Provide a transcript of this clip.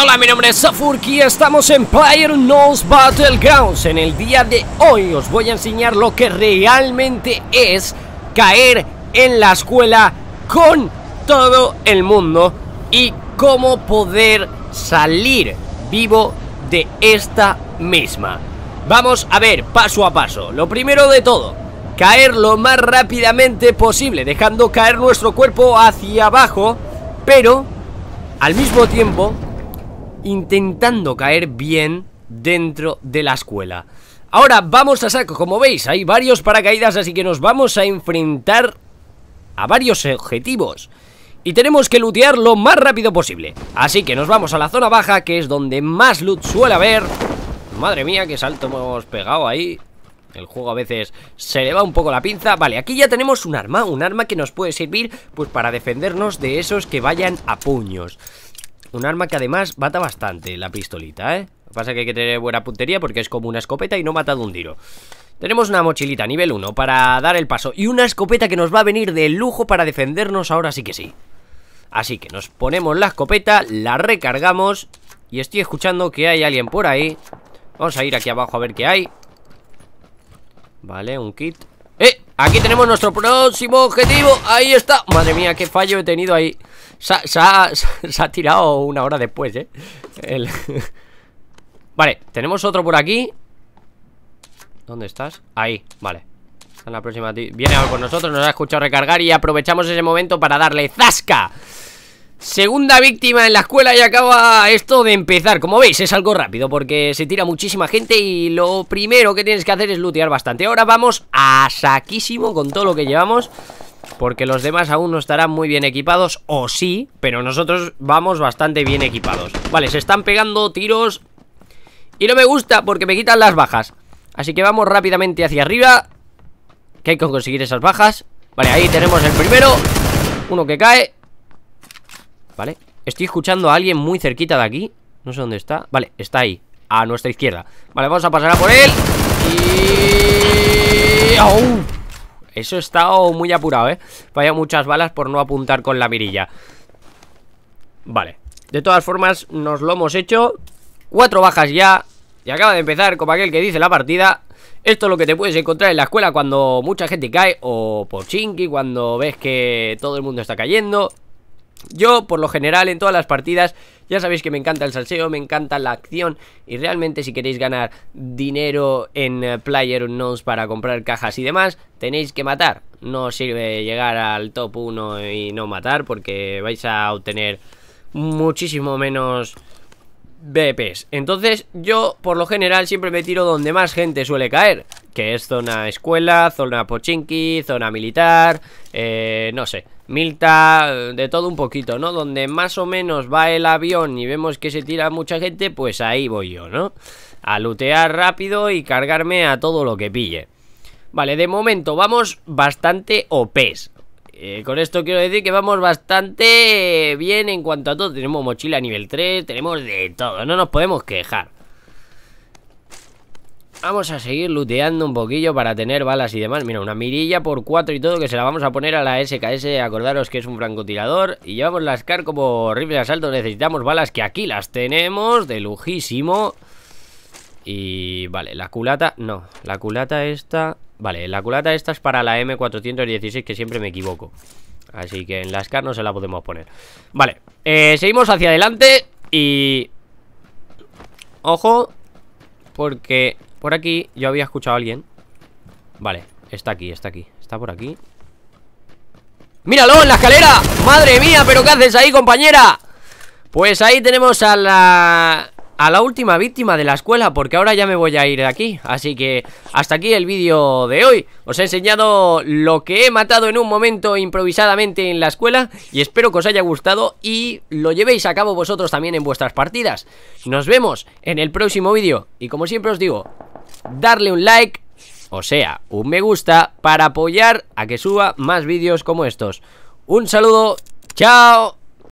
hola, mi nombre es Safurki y estamos en Player Knows Battlegrounds. En el día de hoy os voy a enseñar lo que realmente es caer en la escuela con todo el mundo y cómo poder salir vivo de esta misma. Vamos a ver paso a paso. Lo primero de todo, caer lo más rápidamente posible, dejando caer nuestro cuerpo hacia abajo, pero al mismo tiempo, intentando caer bien dentro de la escuela. Ahora vamos a saco, como veis, hay varios paracaídas, así que nos vamos a enfrentar a varios objetivos. Y tenemos que lootear lo más rápido posible. Así que nos vamos a la zona baja, que es donde más loot suele haber. Madre mía, qué salto hemos pegado ahí el juego a veces se le va un poco la pinza Vale, aquí ya tenemos un arma, un arma que nos puede servir pues para defendernos de esos que vayan a puños Un arma que además mata bastante la pistolita, ¿eh? Lo que pasa es que hay que tener buena puntería porque es como una escopeta y no mata de un tiro tenemos una mochilita nivel 1 para dar el paso y una escopeta que nos va a venir de lujo para defendernos ahora sí que sí. Así que nos ponemos la escopeta, la recargamos y estoy escuchando que hay alguien por ahí. Vamos a ir aquí abajo a ver qué hay. Vale, un kit ¡Eh! Aquí tenemos nuestro próximo objetivo Ahí está Madre mía, qué fallo he tenido ahí Se, ha, tirado una hora después, ¿eh? vale, tenemos otro por aquí ¿Dónde estás? Ahí, vale en la próxima Viene ahora con nosotros, nos ha escuchado recargar Y aprovechamos ese momento para darle ¡Zasca! Segunda víctima en la escuela y acaba esto de empezar Como veis es algo rápido porque se tira muchísima gente Y lo primero que tienes que hacer es lootear bastante Ahora vamos a saquísimo con todo lo que llevamos Porque los demás aún no estarán muy bien equipados O sí, pero nosotros vamos bastante bien equipados Vale, se están pegando tiros Y no me gusta porque me quitan las bajas Así que vamos rápidamente hacia arriba Que hay que conseguir esas bajas Vale, ahí tenemos el primero Uno que cae ¿Vale? Estoy escuchando a alguien muy cerquita de aquí No sé dónde está Vale, está ahí A nuestra izquierda Vale, vamos a pasar a por él Y... ¡Au! Eso está oh, muy apurado, ¿eh? Vaya muchas balas por no apuntar con la mirilla Vale De todas formas, nos lo hemos hecho Cuatro bajas ya Y acaba de empezar, como aquel que dice la partida esto es lo que te puedes encontrar en la escuela cuando mucha gente cae o por Chinky cuando ves que todo el mundo está cayendo yo, por lo general, en todas las partidas, ya sabéis que me encanta el salseo, me encanta la acción y realmente si queréis ganar dinero en eh, Player Unknowns para comprar cajas y demás, tenéis que matar. No sirve llegar al top 1 y no matar porque vais a obtener muchísimo menos BPs. Entonces yo, por lo general, siempre me tiro donde más gente suele caer, que es zona escuela, zona pochinki, zona militar, eh, no sé Milta, de todo un poquito, ¿no? Donde más o menos va el avión y vemos que se tira mucha gente, pues ahí voy yo, ¿no? A lootear rápido y cargarme a todo lo que pille. Vale, de momento vamos bastante OPs. Eh, con esto quiero decir que vamos bastante eh, bien en cuanto a todo. Tenemos mochila nivel 3, tenemos de todo, no nos podemos quejar. Vamos a seguir luteando un poquillo para tener balas y demás. Mira, una mirilla por 4 y todo que se la vamos a poner a la SKS. Acordaros que es un francotirador. Y llevamos las CAR como rifle de asalto. Necesitamos balas que aquí las tenemos de lujísimo. Y vale, la culata... No, la culata esta... Vale, la culata esta es para la M416 que siempre me equivoco. Así que en las CAR no se la podemos poner. Vale, eh, seguimos hacia adelante y... Ojo, porque por aquí yo había escuchado a alguien Vale, está aquí, está aquí Está por aquí ¡Míralo en la escalera! ¡Madre mía! ¿Pero qué haces ahí, compañera? Pues ahí tenemos a la... A la última víctima de la escuela Porque ahora ya me voy a ir de aquí Así que hasta aquí el vídeo de hoy Os he enseñado lo que he matado en un momento improvisadamente en la escuela Y espero que os haya gustado Y lo llevéis a cabo vosotros también en vuestras partidas Nos vemos en el próximo vídeo Y como siempre os digo, darle un like, o sea, un me gusta, para apoyar a que suba más vídeos como estos. Un saludo, chao.